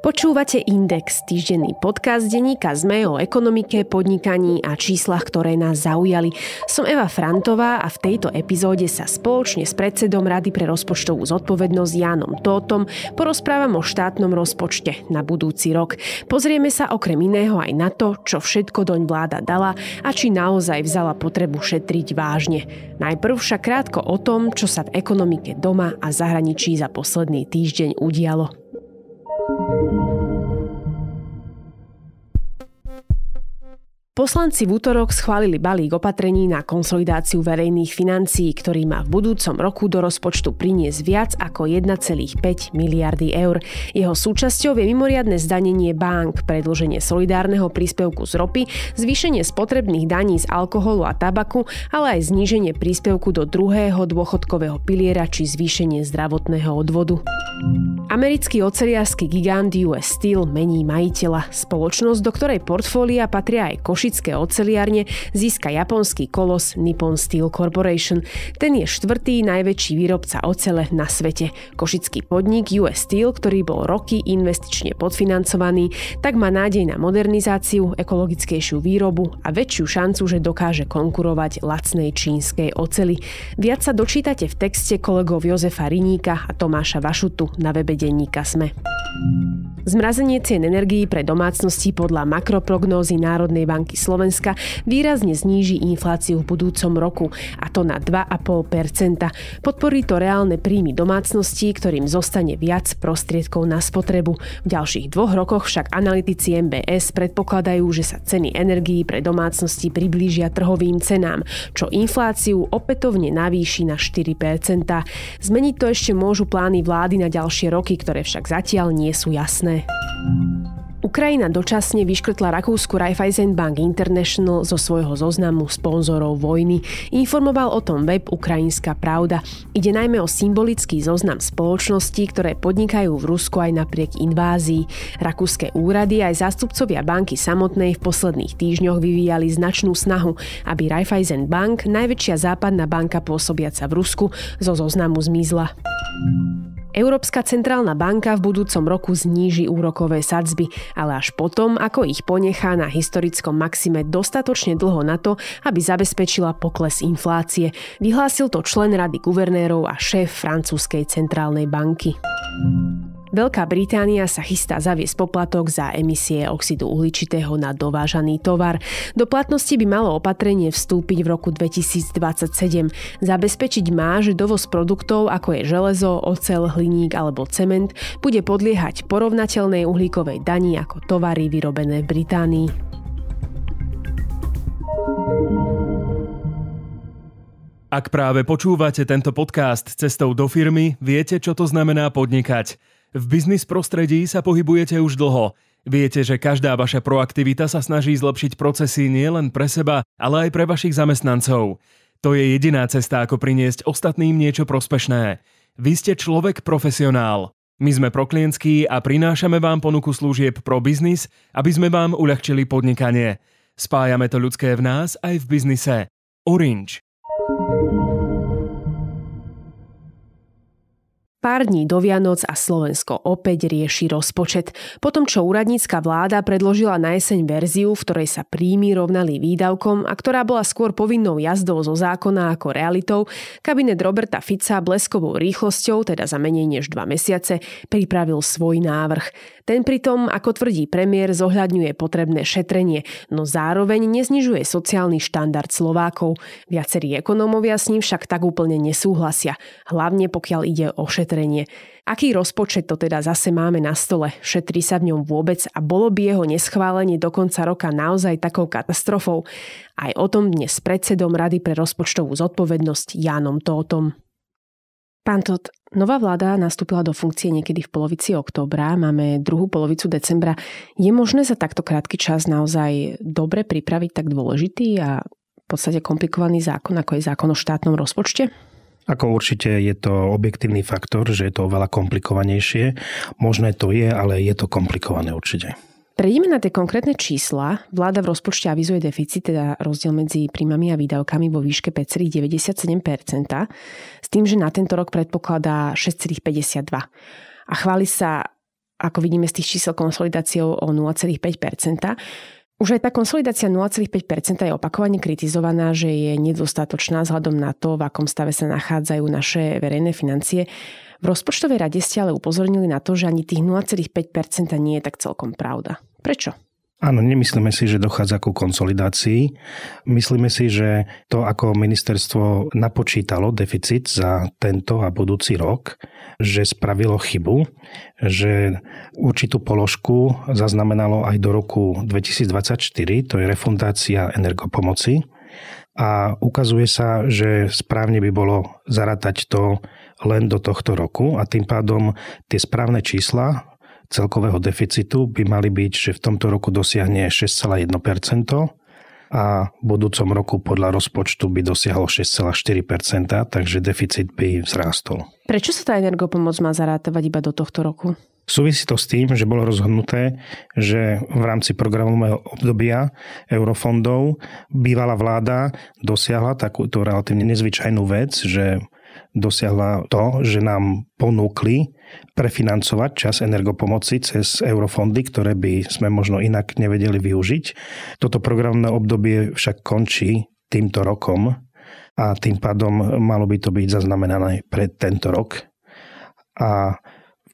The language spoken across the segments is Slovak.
Počúvate Index, týždenný podcast denníka ZME o ekonomike, podnikaní a číslach, ktoré nás zaujali. Som Eva Frantová a v tejto epizóde sa spoločne s predsedom Rady pre rozpočtovú zodpovednosť Jánom Tótom porozprávam o štátnom rozpočte na budúci rok. Pozrieme sa okrem iného aj na to, čo všetko doň vláda dala a či naozaj vzala potrebu šetriť vážne. Najprv však krátko o tom, čo sa v ekonomike doma a zahraničí za posledný týždeň udialo. Poslanci v útorok schválili balík opatrení na konsolidáciu verejných financií, ktorý má v budúcom roku do rozpočtu priniesť viac ako 1,5 miliardy eur. Jeho súčasťou je mimoriadne zdanenie bank, predlženie solidárneho príspevku z ropy, zvýšenie spotrebných daní z alkoholu a tabaku, ale aj zníženie príspevku do druhého dôchodkového piliera či zvýšenie zdravotného odvodu. Americký oceliarský gigant US Steel mení majiteľa. Spoločnosť, do ktorej portfólia patria aj košické oceliarne, získa japonský kolos Nippon Steel Corporation. Ten je štvrtý najväčší výrobca ocele na svete. Košický podnik US Steel, ktorý bol roky investične podfinancovaný, tak má nádej na modernizáciu, ekologickejšiu výrobu a väčšiu šancu, že dokáže konkurovať lacnej čínskej oceli. Viac sa dočítate v texte kolegov Jozefa Riníka a Tomáša Vašutu na webe denníka SME. Zmrazenie cien energií pre domácnosti podľa makroprognózy Národnej banky Slovenska výrazne zníži infláciu v budúcom roku, a to na 2,5 Podporí to reálne príjmy domácností, ktorým zostane viac prostriedkov na spotrebu. V ďalších dvoch rokoch však analytici MBS predpokladajú, že sa ceny energií pre domácnosti priblížia trhovým cenám, čo infláciu opätovne navýši na 4 Zmeniť to ešte môžu plány vlády na ďalšie roky, kroky, ktoré však zatiaľ nie sú jasné. Ukrajina dočasne vyškrtla Rakúsku Raiffeisen Bank International zo svojho zoznamu sponzorov vojny. Informoval o tom web Ukrajinská pravda. Ide najmä o symbolický zoznam spoločností, ktoré podnikajú v Rusku aj napriek invázii. Rakúske úrady aj zástupcovia banky samotnej v posledných týždňoch vyvíjali značnú snahu, aby Raiffeisen Bank, najväčšia západná banka pôsobiaca v Rusku, zo zoznamu zmizla. Európska centrálna banka v budúcom roku zníži úrokové sadzby, ale až potom, ako ich ponechá na historickom maxime dostatočne dlho na to, aby zabezpečila pokles inflácie. Vyhlásil to člen Rady guvernérov a šéf francúzskej centrálnej banky. Veľká Británia sa chystá zaviesť poplatok za emisie oxidu uhličitého na dovážaný tovar. Do platnosti by malo opatrenie vstúpiť v roku 2027. Zabezpečiť má, že dovoz produktov ako je železo, ocel, hliník alebo cement bude podliehať porovnateľnej uhlíkovej dani ako tovary vyrobené v Británii. Ak práve počúvate tento podcast cestou do firmy, viete, čo to znamená podnikať. V biznis prostredí sa pohybujete už dlho. Viete, že každá vaša proaktivita sa snaží zlepšiť procesy nielen pre seba, ale aj pre vašich zamestnancov. To je jediná cesta, ako priniesť ostatným niečo prospešné. Vy ste človek profesionál. My sme proklientskí a prinášame vám ponuku služieb pro biznis, aby sme vám uľahčili podnikanie. Spájame to ľudské v nás aj v biznise. Orange. Pár dní do Vianoc a Slovensko opäť rieši rozpočet. Potom, čo úradnícka vláda predložila na jeseň verziu, v ktorej sa príjmy rovnali výdavkom a ktorá bola skôr povinnou jazdou zo zákona ako realitou, kabinet Roberta Fica bleskovou rýchlosťou, teda za menej než dva mesiace, pripravil svoj návrh. Ten pritom, ako tvrdí premiér, zohľadňuje potrebné šetrenie, no zároveň neznižuje sociálny štandard Slovákov. Viacerí ekonómovia s ním však tak úplne nesúhlasia, hlavne pokiaľ ide o šetrenie šetrenie. Aký rozpočet to teda zase máme na stole? Šetrí sa v ňom vôbec a bolo by jeho neschválenie do konca roka naozaj takou katastrofou? Aj o tom dnes s predsedom Rady pre rozpočtovú zodpovednosť Jánom Tótom. Pán Tot, nová vláda nastúpila do funkcie niekedy v polovici októbra, máme druhú polovicu decembra. Je možné za takto krátky čas naozaj dobre pripraviť tak dôležitý a v podstate komplikovaný zákon, ako je zákon o štátnom rozpočte? Ako určite je to objektívny faktor, že je to oveľa komplikovanejšie. Možné to je, ale je to komplikované určite. Prejdeme na tie konkrétne čísla. Vláda v rozpočte avizuje deficit, teda rozdiel medzi príjmami a výdavkami vo výške 5,97%, s tým, že na tento rok predpokladá 6,52%. A chváli sa, ako vidíme z tých čísel, konsolidáciou o 0,5%. Už aj tá konsolidácia 0,5% je opakovane kritizovaná, že je nedostatočná vzhľadom na to, v akom stave sa nachádzajú naše verejné financie. V rozpočtovej rade ste ale upozornili na to, že ani tých 0,5% nie je tak celkom pravda. Prečo? Áno, nemyslíme si, že dochádza ku konsolidácii. Myslíme si, že to, ako ministerstvo napočítalo deficit za tento a budúci rok, že spravilo chybu, že určitú položku zaznamenalo aj do roku 2024, to je refundácia energopomoci. A ukazuje sa, že správne by bolo zaratať to len do tohto roku a tým pádom tie správne čísla celkového deficitu by mali byť, že v tomto roku dosiahne 6,1% a v budúcom roku podľa rozpočtu by dosiahlo 6,4%, takže deficit by vzrástol. Prečo sa tá energopomoc má zarátovať iba do tohto roku? Súvisí to s tým, že bolo rozhodnuté, že v rámci programového obdobia eurofondov bývalá vláda dosiahla takúto relatívne nezvyčajnú vec, že dosiahla to, že nám ponúkli prefinancovať čas energopomoci cez eurofondy, ktoré by sme možno inak nevedeli využiť. Toto programné obdobie však končí týmto rokom a tým pádom malo by to byť zaznamenané pre tento rok. A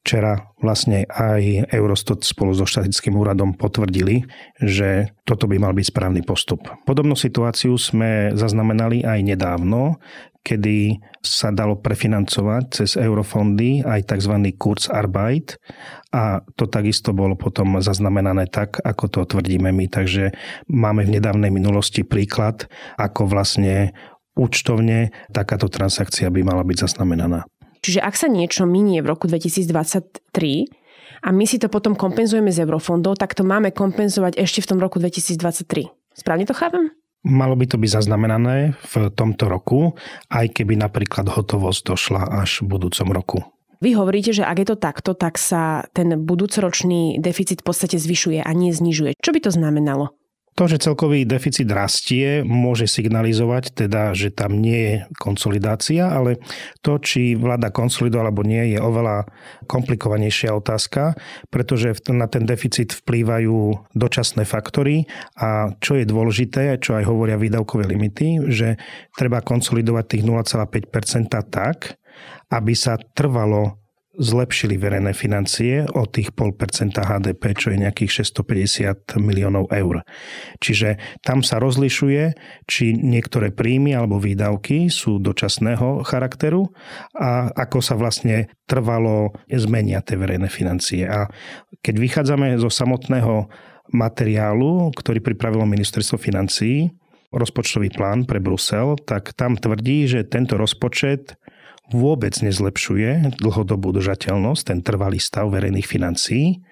včera vlastne aj Eurostat spolu so štatickým úradom potvrdili, že toto by mal byť správny postup. Podobnú situáciu sme zaznamenali aj nedávno, kedy sa dalo prefinancovať cez eurofondy aj tzv. Kurzarbeit a to takisto bolo potom zaznamenané tak, ako to tvrdíme my. Takže máme v nedávnej minulosti príklad, ako vlastne účtovne takáto transakcia by mala byť zaznamenaná. Čiže ak sa niečo minie v roku 2023 a my si to potom kompenzujeme z eurofondov, tak to máme kompenzovať ešte v tom roku 2023. Správne to chápem? Malo by to byť zaznamenané v tomto roku, aj keby napríklad hotovosť došla až v budúcom roku. Vy hovoríte, že ak je to takto, tak sa ten budúcoročný deficit v podstate zvyšuje a nie znižuje. Čo by to znamenalo? To, že celkový deficit rastie, môže signalizovať teda, že tam nie je konsolidácia, ale to, či vláda konsolidovala alebo nie, je oveľa komplikovanejšia otázka, pretože na ten deficit vplývajú dočasné faktory a čo je dôležité, čo aj hovoria výdavkové limity, že treba konsolidovať tých 0,5% tak, aby sa trvalo zlepšili verejné financie o tých 0,5% HDP, čo je nejakých 650 miliónov eur. Čiže tam sa rozlišuje, či niektoré príjmy alebo výdavky sú dočasného charakteru a ako sa vlastne trvalo zmenia tie verejné financie. A keď vychádzame zo samotného materiálu, ktorý pripravilo ministerstvo financií, rozpočtový plán pre Brusel, tak tam tvrdí, že tento rozpočet vôbec nezlepšuje dlhodobú udržateľnosť, ten trvalý stav verejných financií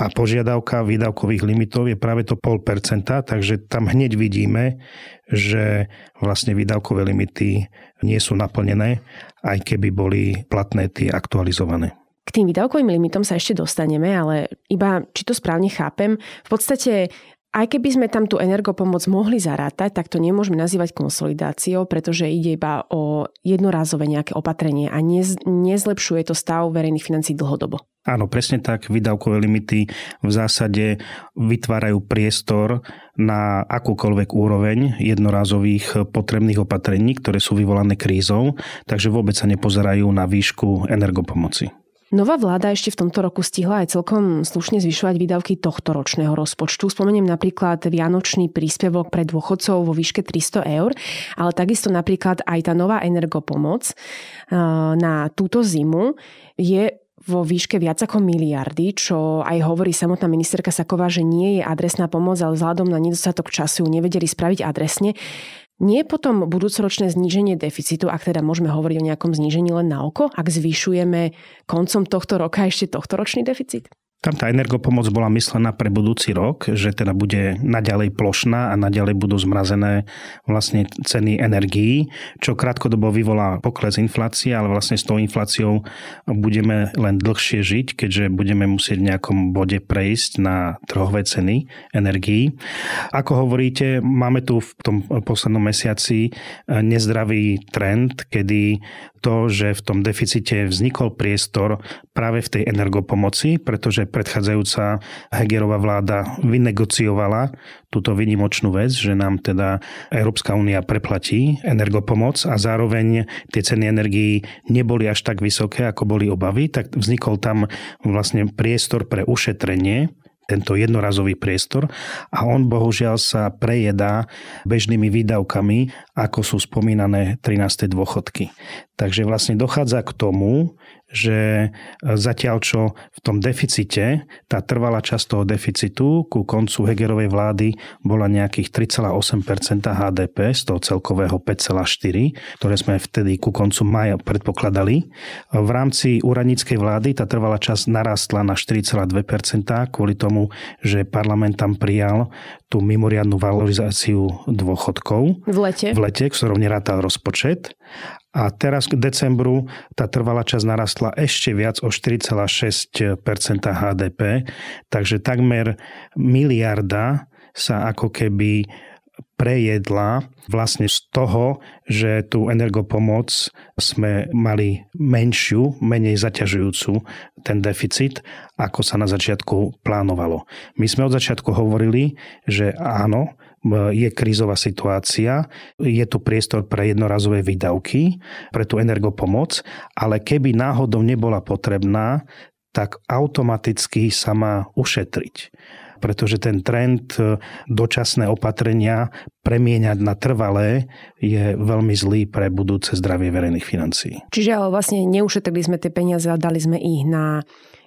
a požiadavka výdavkových limitov je práve to 0,5%, takže tam hneď vidíme, že vlastne výdavkové limity nie sú naplnené, aj keby boli platné tie aktualizované. K tým výdavkovým limitom sa ešte dostaneme, ale iba, či to správne chápem, v podstate aj keby sme tam tú energopomoc mohli zarátať, tak to nemôžeme nazývať konsolidáciou, pretože ide iba o jednorázové nejaké opatrenie a nez, nezlepšuje to stav verejných financí dlhodobo. Áno, presne tak. Výdavkové limity v zásade vytvárajú priestor na akúkoľvek úroveň jednorázových potrebných opatrení, ktoré sú vyvolané krízou, takže vôbec sa nepozerajú na výšku energopomoci. Nová vláda ešte v tomto roku stihla aj celkom slušne zvyšovať výdavky tohto ročného rozpočtu. Spomeniem napríklad vianočný príspevok pre dôchodcov vo výške 300 eur, ale takisto napríklad aj tá nová energopomoc eh, na túto zimu je vo výške viac ako miliardy, čo aj hovorí samotná ministerka Saková, že nie je adresná pomoc, ale vzhľadom na nedostatok času ju nevedeli spraviť adresne. Nie je potom budúcoročné zníženie deficitu, ak teda môžeme hovoriť o nejakom znížení len na oko, ak zvyšujeme koncom tohto roka ešte tohto ročný deficit? Tam tá energopomoc bola myslená pre budúci rok, že teda bude naďalej plošná a naďalej budú zmrazené vlastne ceny energií, čo krátkodobo vyvolá pokles inflácie, ale vlastne s tou infláciou budeme len dlhšie žiť, keďže budeme musieť v nejakom bode prejsť na trhové ceny energií. Ako hovoríte, máme tu v tom poslednom mesiaci nezdravý trend, kedy to, že v tom deficite vznikol priestor práve v tej energopomoci, pretože predchádzajúca Hegerová vláda vynegociovala túto vynimočnú vec, že nám teda Európska únia preplatí energopomoc a zároveň tie ceny energií neboli až tak vysoké, ako boli obavy, tak vznikol tam vlastne priestor pre ušetrenie tento jednorazový priestor a on bohužiaľ sa prejedá bežnými výdavkami, ako sú spomínané 13. dôchodky. Takže vlastne dochádza k tomu, že e, zatiaľ čo v tom deficite, tá trvalá časť toho deficitu ku koncu Hegerovej vlády bola nejakých 3,8% HDP z toho celkového 5,4, ktoré sme vtedy ku koncu maja predpokladali. V rámci úradníckej vlády tá trvalá časť narastla na 4,2% kvôli tomu, že parlament tam prijal tú mimoriadnú valorizáciu dôchodkov. V lete. V lete, ktorou nerátal rozpočet. A teraz k decembru tá trvalá časť narastla klesla ešte viac o 4,6 HDP, takže takmer miliarda sa ako keby prejedla vlastne z toho, že tú energopomoc sme mali menšiu, menej zaťažujúcu ten deficit, ako sa na začiatku plánovalo. My sme od začiatku hovorili, že áno, je krízová situácia, je tu priestor pre jednorazové výdavky, pre tú energopomoc, ale keby náhodou nebola potrebná, tak automaticky sa má ušetriť pretože ten trend e, dočasné opatrenia premieňať na trvalé je veľmi zlý pre budúce zdravie verejných financií. Čiže vlastne neušetrili sme tie peniaze a dali sme ich na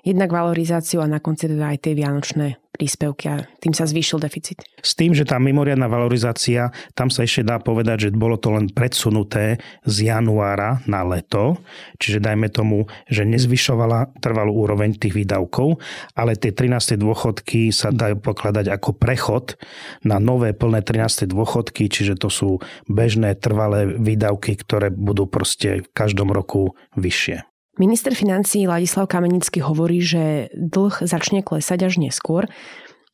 jednak valorizáciu a na konci teda aj tie vianočné príspevky a tým sa zvýšil deficit. S tým, že tá mimoriadná valorizácia, tam sa ešte dá povedať, že bolo to len predsunuté z januára na leto, čiže dajme tomu, že nezvyšovala trvalú úroveň tých výdavkov, ale tie 13. dôchodky sa dajú pokladať ako prechod na nové plné 13. dôchodky, čiže to sú bežné trvalé výdavky, ktoré budú proste v každom roku vyššie. Minister financí Ladislav Kamenický hovorí, že dlh začne klesať až neskôr.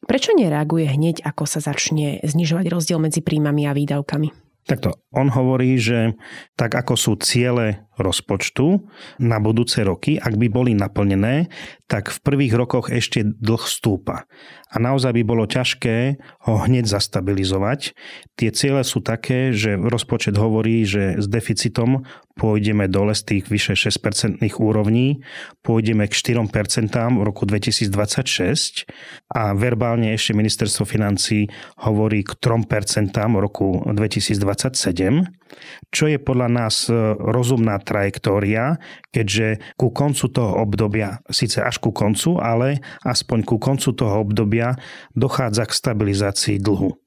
Prečo nereaguje hneď, ako sa začne znižovať rozdiel medzi príjmami a výdavkami? Takto, on hovorí, že tak ako sú ciele rozpočtu na budúce roky, ak by boli naplnené, tak v prvých rokoch ešte dlh stúpa. A naozaj by bolo ťažké ho hneď zastabilizovať. Tie ciele sú také, že rozpočet hovorí, že s deficitom pôjdeme dole z tých vyše 6% úrovní, pôjdeme k 4% v roku 2026 a verbálne ešte ministerstvo financí hovorí k 3% v roku 2027, čo je podľa nás e, rozumná trajektória, keďže ku koncu toho obdobia, síce až ku koncu, ale aspoň ku koncu toho obdobia dochádza k stabilizácii dlhu.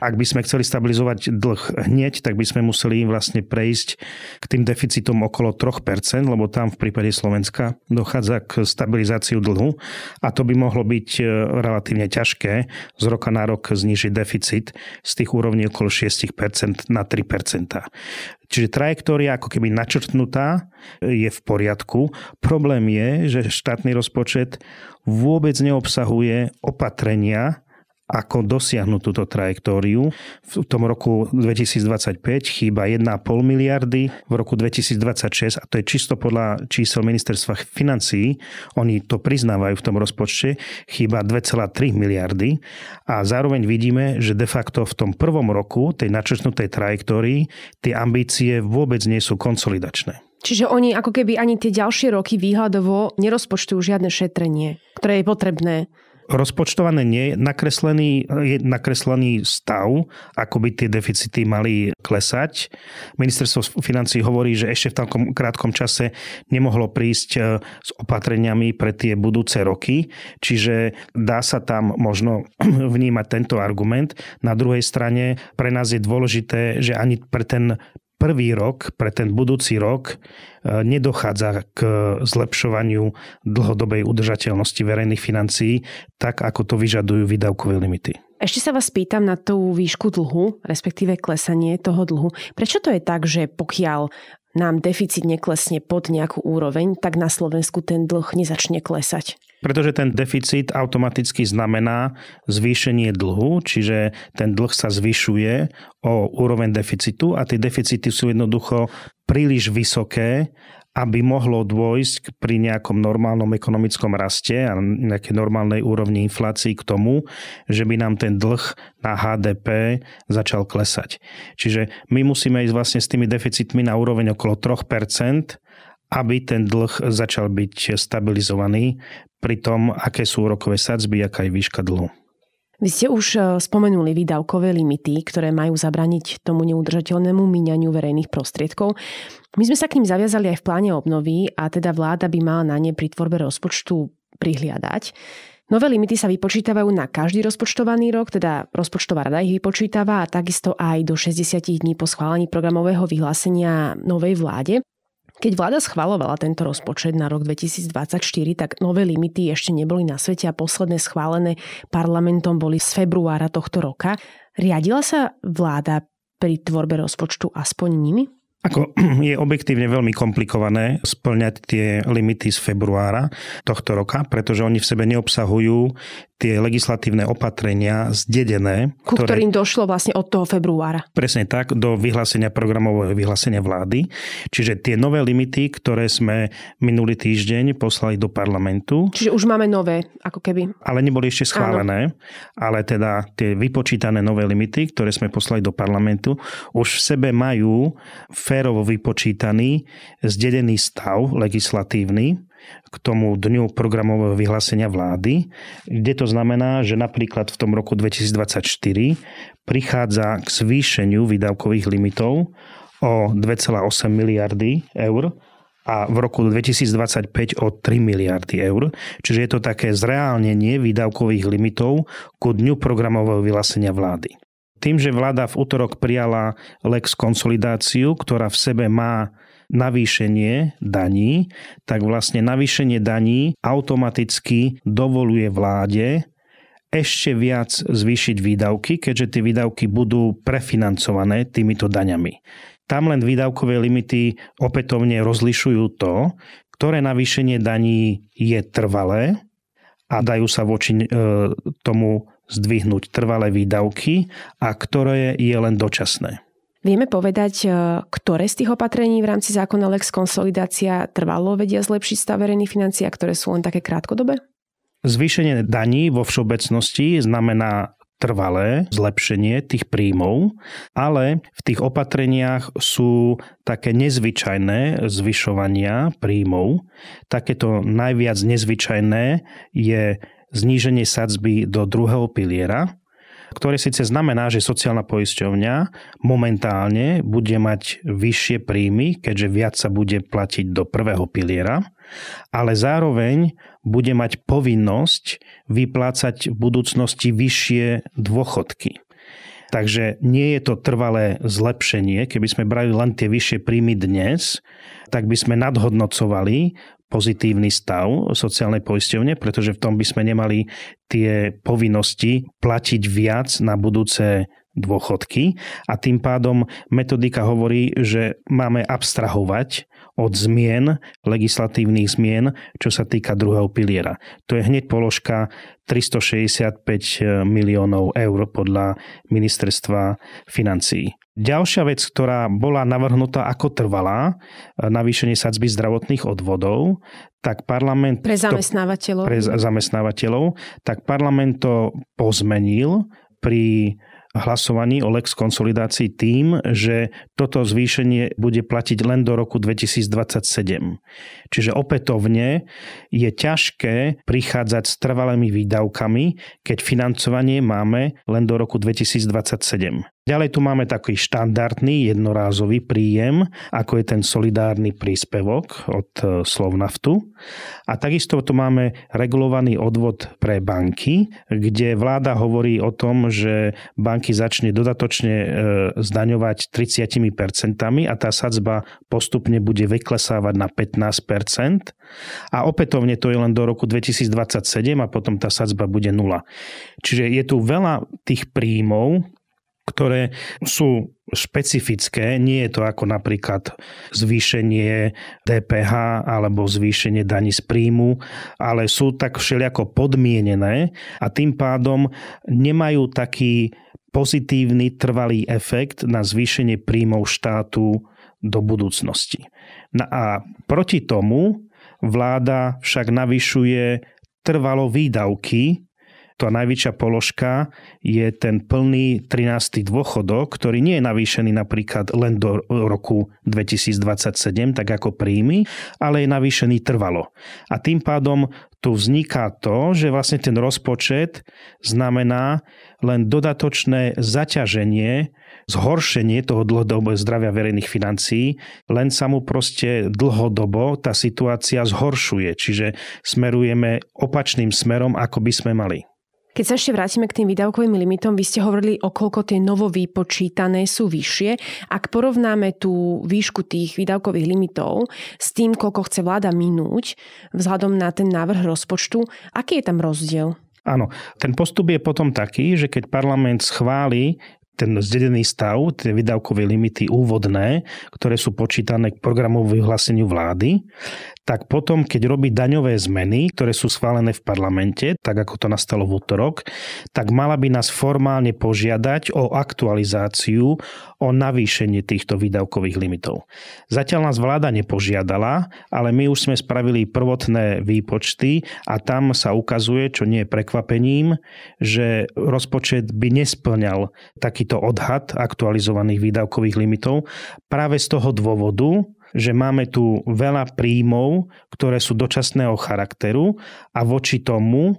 Ak by sme chceli stabilizovať dlh hneď, tak by sme museli vlastne prejsť k tým deficitom okolo 3%, lebo tam v prípade Slovenska dochádza k stabilizáciu dlhu a to by mohlo byť e, relatívne ťažké z roka na rok znižiť deficit z tých úrovní okolo 6% na 3%. Čiže trajektória ako keby načrtnutá je v poriadku. Problém je, že štátny rozpočet vôbec neobsahuje opatrenia, ako dosiahnuť túto trajektóriu. V tom roku 2025 chýba 1,5 miliardy, v roku 2026, a to je čisto podľa čísel ministerstva financií, oni to priznávajú v tom rozpočte, chýba 2,3 miliardy a zároveň vidíme, že de facto v tom prvom roku tej načrtnutej trajektórii tie ambície vôbec nie sú konsolidačné. Čiže oni ako keby ani tie ďalšie roky výhľadovo nerozpočtujú žiadne šetrenie, ktoré je potrebné rozpočtované nie je nakreslený, je nakreslený stav, ako by tie deficity mali klesať. Ministerstvo financí hovorí, že ešte v takom krátkom čase nemohlo prísť e, s opatreniami pre tie budúce roky, čiže dá sa tam možno vnímať tento argument. Na druhej strane pre nás je dôležité, že ani pre ten prvý rok, pre ten budúci rok e, nedochádza k zlepšovaniu dlhodobej udržateľnosti verejných financií, tak ako to vyžadujú výdavkové limity. Ešte sa vás pýtam na tú výšku dlhu, respektíve klesanie toho dlhu. Prečo to je tak, že pokiaľ nám deficit neklesne pod nejakú úroveň, tak na Slovensku ten dlh nezačne klesať? Pretože ten deficit automaticky znamená zvýšenie dlhu, čiže ten dlh sa zvyšuje o úroveň deficitu a tie deficity sú jednoducho príliš vysoké, aby mohlo dôjsť pri nejakom normálnom ekonomickom raste a nejakej normálnej úrovni inflácii k tomu, že by nám ten dlh na HDP začal klesať. Čiže my musíme ísť vlastne s tými deficitmi na úroveň okolo 3%, aby ten dlh začal byť stabilizovaný pri tom, aké sú úrokové sadzby, aká je výška dlhu. Vy ste už e, spomenuli výdavkové limity, ktoré majú zabraniť tomu neudržateľnému míňaniu verejných prostriedkov. My sme sa k ním zaviazali aj v pláne obnovy a teda vláda by mala na ne pri tvorbe rozpočtu prihliadať. Nové limity sa vypočítavajú na každý rozpočtovaný rok, teda rozpočtová rada ich vypočítava a takisto aj do 60 dní po schválení programového vyhlásenia novej vláde. Keď vláda schvalovala tento rozpočet na rok 2024, tak nové limity ešte neboli na svete a posledné schválené parlamentom boli z februára tohto roka. Riadila sa vláda pri tvorbe rozpočtu aspoň nimi? Ako je objektívne veľmi komplikované splňať tie limity z februára tohto roka, pretože oni v sebe neobsahujú tie legislatívne opatrenia zdedené. Ku ktoré, ktorým došlo vlastne od toho februára. Presne tak, do vyhlásenia programového vyhlásenia vlády. Čiže tie nové limity, ktoré sme minulý týždeň poslali do parlamentu. Čiže už máme nové, ako keby. Ale neboli ešte schválené, Áno. ale teda tie vypočítané nové limity, ktoré sme poslali do parlamentu, už v sebe majú férovo vypočítaný zdedený stav legislatívny, k tomu dňu programového vyhlásenia vlády, kde to znamená, že napríklad v tom roku 2024 prichádza k zvýšeniu výdavkových limitov o 2,8 miliardy eur a v roku 2025 o 3 miliardy eur. Čiže je to také zreálnenie výdavkových limitov ku dňu programového vyhlásenia vlády. Tým, že vláda v útorok prijala lex konsolidáciu, ktorá v sebe má navýšenie daní, tak vlastne navýšenie daní automaticky dovoluje vláde ešte viac zvýšiť výdavky, keďže tie výdavky budú prefinancované týmito daňami. Tam len výdavkové limity opätovne rozlišujú to, ktoré navýšenie daní je trvalé a dajú sa voči e, tomu zdvihnúť trvalé výdavky a ktoré je len dočasné. Vieme povedať, e, ktoré z tých opatrení v rámci zákona Lex Konsolidácia trvalo vedia zlepšiť stav verejných financií a ktoré sú len také krátkodobé? Zvýšenie daní vo všeobecnosti znamená trvalé zlepšenie tých príjmov, ale v tých opatreniach sú také nezvyčajné zvyšovania príjmov. Takéto najviac nezvyčajné je zníženie sadzby do druhého piliera, ktoré síce znamená, že sociálna poisťovňa momentálne bude mať vyššie príjmy, keďže viac sa bude platiť do prvého piliera, ale zároveň bude mať povinnosť vyplácať v budúcnosti vyššie dôchodky. Takže nie je to trvalé zlepšenie. Keby sme brali len tie vyššie príjmy dnes, tak by sme nadhodnocovali pozitívny stav sociálnej poisťovne, pretože v tom by sme nemali tie povinnosti platiť viac na budúce dôchodky a tým pádom metodika hovorí, že máme abstrahovať od zmien, legislatívnych zmien, čo sa týka druhého piliera. To je hneď položka 365 miliónov eur podľa ministerstva financií. Ďalšia vec, ktorá bola navrhnutá ako trvalá, e, navýšenie sadzby zdravotných odvodov, tak parlament... Pre zamestnávateľov. To, pre zamestnávateľov, tak parlament to pozmenil pri hlasovaní o lex konsolidácii tým, že toto zvýšenie bude platiť len do roku 2027. Čiže opätovne je ťažké prichádzať s trvalými výdavkami, keď financovanie máme len do roku 2027. Ďalej tu máme taký štandardný jednorázový príjem, ako je ten solidárny príspevok od e, Slovnaftu. A takisto tu máme regulovaný odvod pre banky, kde vláda hovorí o tom, že banky začne dodatočne e, zdaňovať 30% a tá sadzba postupne bude vyklesávať na 15%. A opätovne to je len do roku 2027 a potom tá sadzba bude nula. Čiže je tu veľa tých príjmov, ktoré sú špecifické. Nie je to ako napríklad zvýšenie DPH alebo zvýšenie daní z príjmu, ale sú tak všelijako podmienené a tým pádom nemajú taký pozitívny trvalý efekt na zvýšenie príjmov štátu do budúcnosti. No a proti tomu vláda však navyšuje trvalo výdavky tá najväčšia položka je ten plný 13. dôchodok, ktorý nie je navýšený napríklad len do roku 2027, tak ako príjmy, ale je navýšený trvalo. A tým pádom tu vzniká to, že vlastne ten rozpočet znamená len dodatočné zaťaženie zhoršenie toho dlhodobého zdravia verejných financií, len sa mu proste dlhodobo tá situácia zhoršuje. Čiže smerujeme opačným smerom, ako by sme mali. Keď sa ešte vrátime k tým výdavkovým limitom, vy ste hovorili, o koľko tie novo vypočítané sú vyššie. Ak porovnáme tú výšku tých výdavkových limitov s tým, koľko chce vláda minúť vzhľadom na ten návrh rozpočtu, aký je tam rozdiel? Áno, ten postup je potom taký, že keď parlament schváli ten zdedený stav, tie výdavkové limity úvodné, ktoré sú počítané k programovému vyhláseniu vlády, tak potom, keď robí daňové zmeny, ktoré sú schválené v parlamente, tak ako to nastalo v útorok, tak mala by nás formálne požiadať o aktualizáciu, o navýšenie týchto výdavkových limitov. Zatiaľ nás vláda nepožiadala, ale my už sme spravili prvotné výpočty a tam sa ukazuje, čo nie je prekvapením, že rozpočet by nesplňal takýto odhad aktualizovaných výdavkových limitov práve z toho dôvodu, že máme tu veľa príjmov, ktoré sú dočasného charakteru a voči tomu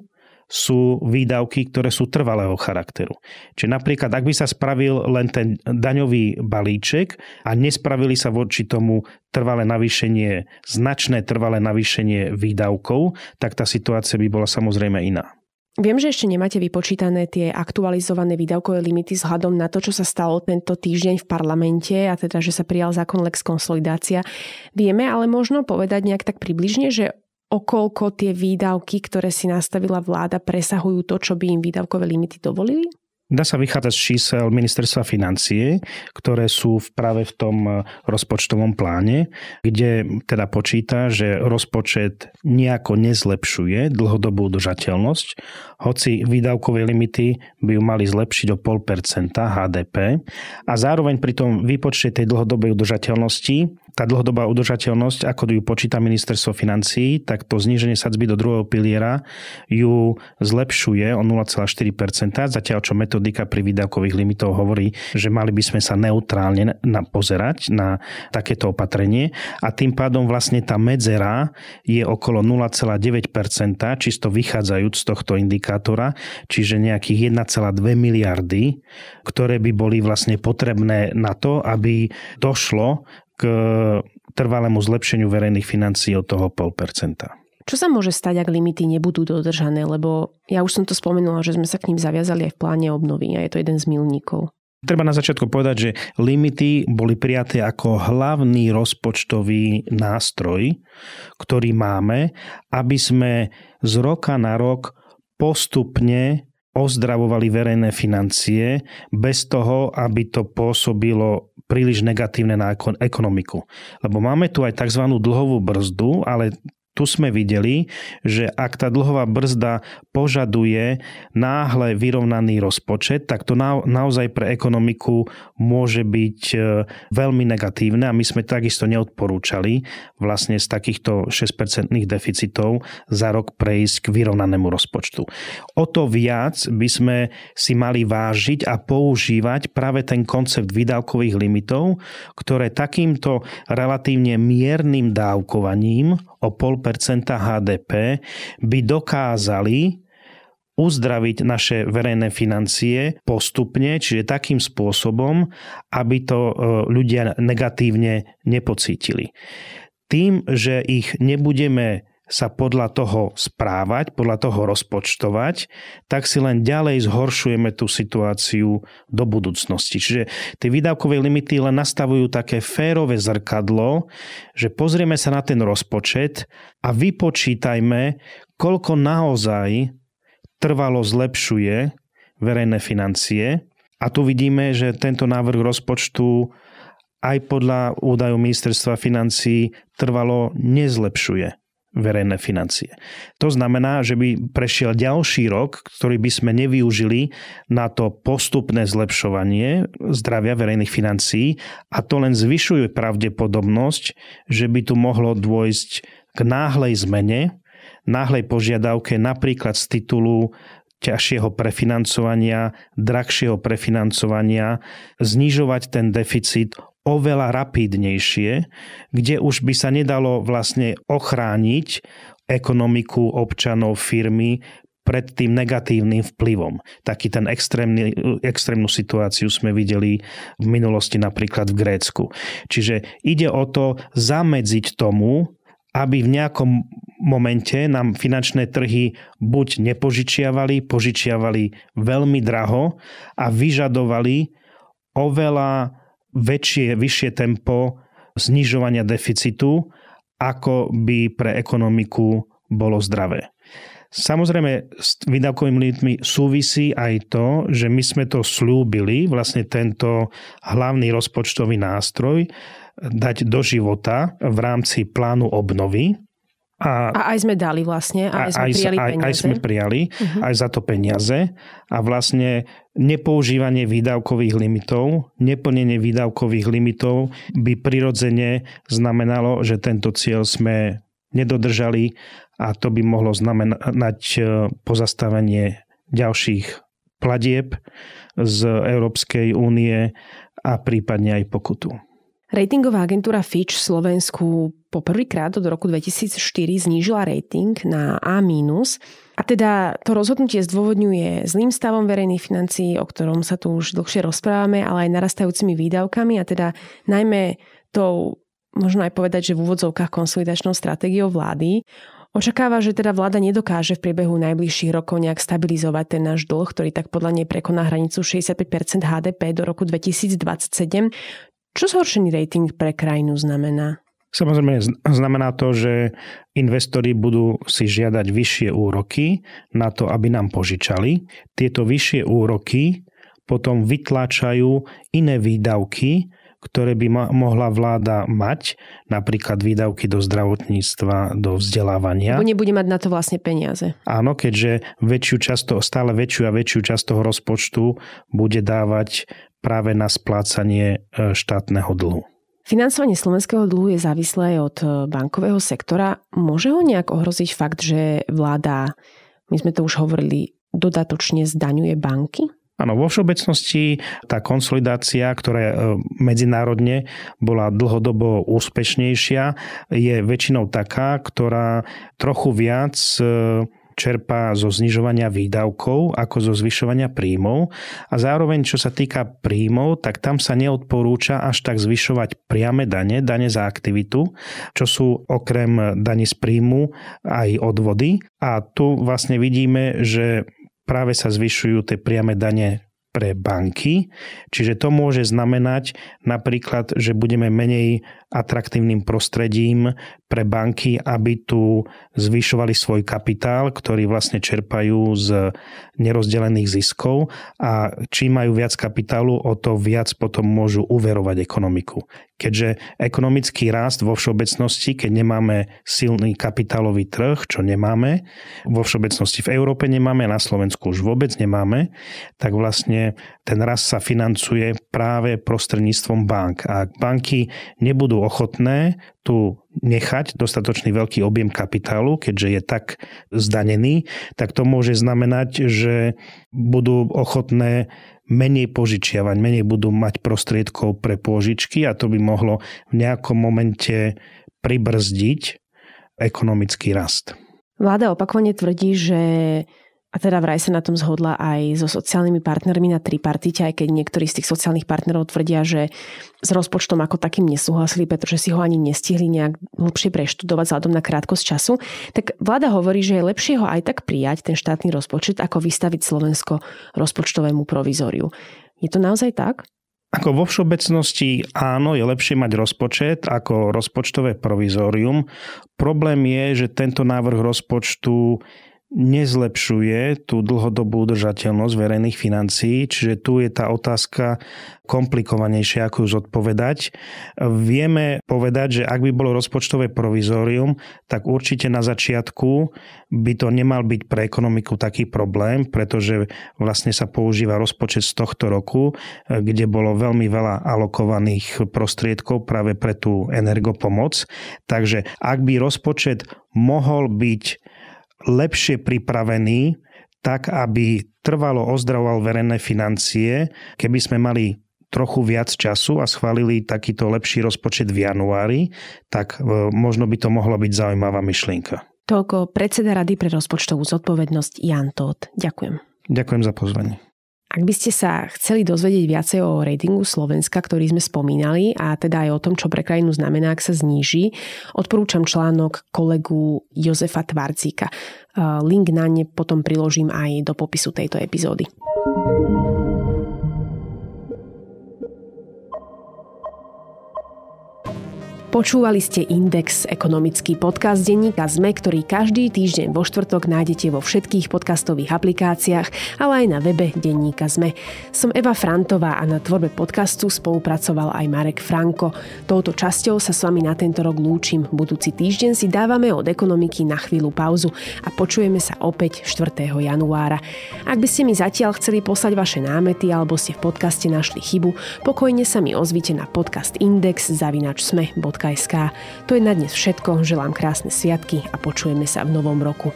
sú výdavky, ktoré sú trvalého charakteru. Čiže napríklad, ak by sa spravil len ten daňový balíček a nespravili sa voči tomu trvalé navýšenie, značné trvalé navýšenie výdavkov, tak tá situácia by bola samozrejme iná. Viem, že ešte nemáte vypočítané tie aktualizované výdavkové limity vzhľadom na to, čo sa stalo tento týždeň v parlamente a teda, že sa prijal zákon Lex Konsolidácia. Vieme ale možno povedať nejak tak približne, že okolko tie výdavky, ktoré si nastavila vláda, presahujú to, čo by im výdavkové limity dovolili? Dá sa vychádzať z čísel ministerstva financie, ktoré sú v práve v tom e, rozpočtovom pláne, kde teda počíta, že rozpočet nejako nezlepšuje dlhodobú udržateľnosť, hoci výdavkové limity by ju mali zlepšiť o 0,5% HDP a zároveň pri tom výpočte tej dlhodobej udržateľnosti tá dlhodobá udržateľnosť, ako ju počíta ministerstvo financií, tak to zníženie sadzby do druhého piliera ju zlepšuje o 0,4%, zatiaľ čo metodika pri výdavkových limitov hovorí, že mali by sme sa neutrálne pozerať na takéto opatrenie a tým pádom vlastne tá medzera je okolo 0,9%, čisto vychádzajúc z tohto indikátora, čiže nejakých 1,2 miliardy, ktoré by boli vlastne potrebné na to, aby došlo k trvalému zlepšeniu verejných financií od toho 0,5%. Čo sa môže stať, ak limity nebudú dodržané? Lebo ja už som to spomenula, že sme sa k ním zaviazali aj v pláne obnovy a je to jeden z milníkov. Treba na začiatku povedať, že limity boli prijaté ako hlavný rozpočtový nástroj, ktorý máme, aby sme z roka na rok postupne ozdravovali verejné financie bez toho, aby to pôsobilo príliš negatívne na ekonomiku. Lebo máme tu aj tzv. dlhovú brzdu, ale tu sme videli, že ak tá dlhová brzda požaduje náhle vyrovnaný rozpočet, tak to na, naozaj pre ekonomiku môže byť e, veľmi negatívne a my sme takisto neodporúčali vlastne z takýchto 6% deficitov za rok prejsť k vyrovnanému rozpočtu. O to viac by sme si mali vážiť a používať práve ten koncept výdavkových limitov, ktoré takýmto relatívne miernym dávkovaním o 0,5 HDP by dokázali uzdraviť naše verejné financie postupne, čiže takým spôsobom, aby to e, ľudia negatívne nepocítili. Tým, že ich nebudeme sa podľa toho správať, podľa toho rozpočtovať, tak si len ďalej zhoršujeme tú situáciu do budúcnosti. Čiže tie výdavkové limity len nastavujú také férové zrkadlo, že pozrieme sa na ten rozpočet a vypočítajme, koľko naozaj trvalo zlepšuje verejné financie. A tu vidíme, že tento návrh rozpočtu aj podľa údajov ministerstva financí trvalo nezlepšuje verejné financie. To znamená, že by prešiel ďalší rok, ktorý by sme nevyužili na to postupné zlepšovanie zdravia verejných financií a to len zvyšuje pravdepodobnosť, že by tu mohlo dôjsť k náhlej zmene, náhlej požiadavke napríklad z titulu ťažšieho prefinancovania, drahšieho prefinancovania, znižovať ten deficit oveľa rapidnejšie, kde už by sa nedalo vlastne ochrániť ekonomiku občanov firmy pred tým negatívnym vplyvom. Taký ten extrémny, extrémnu situáciu sme videli v minulosti napríklad v Grécku. Čiže ide o to zamedziť tomu, aby v nejakom momente nám finančné trhy buď nepožičiavali, požičiavali veľmi draho a vyžadovali oveľa väčšie, vyššie tempo znižovania deficitu, ako by pre ekonomiku bolo zdravé. Samozrejme, s výdavkovými limitmi súvisí aj to, že my sme to slúbili, vlastne tento hlavný rozpočtový nástroj, dať do života v rámci plánu obnovy. A, a aj sme dali vlastne, a aj sme aj, prijali aj, peniaze. Aj sme prijali, uh-huh. aj za to peniaze. A vlastne nepoužívanie výdavkových limitov, neplnenie výdavkových limitov by prirodzene znamenalo, že tento cieľ sme nedodržali a to by mohlo znamenať e, pozastavenie ďalších platieb z Európskej únie a prípadne aj pokutu. Ratingová agentúra Fitch v Slovensku poprvýkrát od roku 2004 znížila rating na A-. A teda to rozhodnutie zdôvodňuje zlým stavom verejných financií, o ktorom sa tu už dlhšie rozprávame, ale aj narastajúcimi výdavkami a teda najmä tou, možno aj povedať, že v úvodzovkách konsolidačnou stratégiou vlády. Očakáva, že teda vláda nedokáže v priebehu najbližších rokov nejak stabilizovať ten náš dlh, ktorý tak podľa nej prekoná hranicu 65% HDP do roku 2027, čo zhoršený rating pre krajinu znamená? Samozrejme, znamená to, že investori budú si žiadať vyššie úroky na to, aby nám požičali. Tieto vyššie úroky potom vytláčajú iné výdavky, ktoré by ma- mohla vláda mať, napríklad výdavky do zdravotníctva, do vzdelávania. Lebo nebude mať na to vlastne peniaze. Áno, keďže väčšiu často, stále väčšiu a väčšiu časť toho rozpočtu bude dávať práve na splácanie e, štátneho dlhu. Financovanie slovenského dlhu je závislé od e, bankového sektora. Môže ho nejak ohroziť fakt, že vláda, my sme to už hovorili, dodatočne zdaňuje banky? Áno, vo všeobecnosti tá konsolidácia, ktorá e, medzinárodne bola dlhodobo úspešnejšia, je väčšinou taká, ktorá trochu viac čerpá zo znižovania výdavkov ako zo zvyšovania príjmov a zároveň čo sa týka príjmov, tak tam sa neodporúča až tak zvyšovať priame dane, dane za aktivitu, čo sú okrem dane z príjmu aj odvody a tu vlastne vidíme, že práve sa zvyšujú tie priame dane pre banky. Čiže to môže znamenať napríklad, že budeme menej atraktívnym prostredím pre banky, aby tu zvyšovali svoj kapitál, ktorý vlastne čerpajú z nerozdelených ziskov a čím majú viac kapitálu, o to viac potom môžu uverovať ekonomiku. Keďže ekonomický rast vo všeobecnosti, keď nemáme silný kapitálový trh, čo nemáme, vo všeobecnosti v Európe nemáme, na Slovensku už vôbec nemáme, tak vlastne ten rast sa financuje práve prostredníctvom bank. A ak banky nebudú ochotné tu nechať dostatočný veľký objem kapitálu, keďže je tak zdanený, tak to môže znamenať, že budú ochotné menej požičiavať, menej budú mať prostriedkov pre pôžičky a to by mohlo v nejakom momente pribrzdiť ekonomický rast. Vláda opakovane tvrdí, že a teda vraj sa na tom zhodla aj so sociálnymi partnermi na tripartite, aj keď niektorí z tých sociálnych partnerov tvrdia, že s rozpočtom ako takým nesúhlasili, pretože si ho ani nestihli nejak hlbšie preštudovať vzhľadom na krátkosť času, tak vláda hovorí, že je lepšie ho aj tak prijať, ten štátny rozpočet, ako vystaviť Slovensko rozpočtovému provizóriu. Je to naozaj tak? Ako vo všeobecnosti áno, je lepšie mať rozpočet ako rozpočtové provizórium. Problém je, že tento návrh rozpočtu nezlepšuje tú dlhodobú udržateľnosť verejných financií, čiže tu je tá otázka komplikovanejšia, ako ju zodpovedať. Vieme povedať, že ak by bolo rozpočtové provizórium, tak určite na začiatku by to nemal byť pre ekonomiku taký problém, pretože vlastne sa používa rozpočet z tohto roku, kde bolo veľmi veľa alokovaných prostriedkov práve pre tú energopomoc. Takže ak by rozpočet mohol byť lepšie pripravený, tak aby trvalo ozdravoval verejné financie, keby sme mali trochu viac času a schválili takýto lepší rozpočet v januári, tak e, možno by to mohla byť zaujímavá myšlienka. Toľko predseda Rady pre rozpočtovú zodpovednosť Jan Tóth. Ďakujem. Ďakujem za pozvanie. Ak by ste sa chceli dozvedieť viacej o ratingu Slovenska, ktorý sme spomínali a teda aj o tom, čo pre krajinu znamená, ak sa zníži, odporúčam článok kolegu Jozefa Tvarcíka. Link na ne potom priložím aj do popisu tejto epizódy. Počúvali ste Index, ekonomický podcast denníka ZME, ktorý každý týždeň vo štvrtok nájdete vo všetkých podcastových aplikáciách, ale aj na webe denníka ZME. Som Eva Frantová a na tvorbe podcastu spolupracoval aj Marek Franko. Touto časťou sa s vami na tento rok lúčim. Budúci týždeň si dávame od ekonomiky na chvíľu pauzu a počujeme sa opäť 4. januára. Ak by ste mi zatiaľ chceli poslať vaše námety alebo ste v podcaste našli chybu, pokojne sa mi ozvite na podcast index zavinačsme.com SK. To je na dnes všetko. Želám krásne sviatky a počujeme sa v novom roku.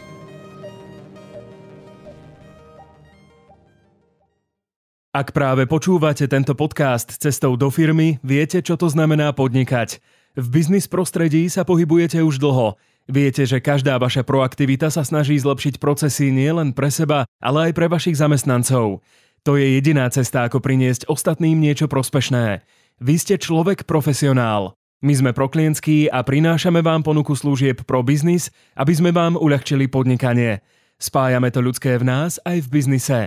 Ak práve počúvate tento podcast cestou do firmy, viete, čo to znamená podnikať. V biznis prostredí sa pohybujete už dlho. Viete, že každá vaša proaktivita sa snaží zlepšiť procesy nielen pre seba, ale aj pre vašich zamestnancov. To je jediná cesta, ako priniesť ostatným niečo prospešné. Vy ste človek profesionál. My sme proklientskí a prinášame vám ponuku služieb pro biznis, aby sme vám uľahčili podnikanie. Spájame to ľudské v nás aj v biznise.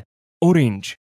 Orange.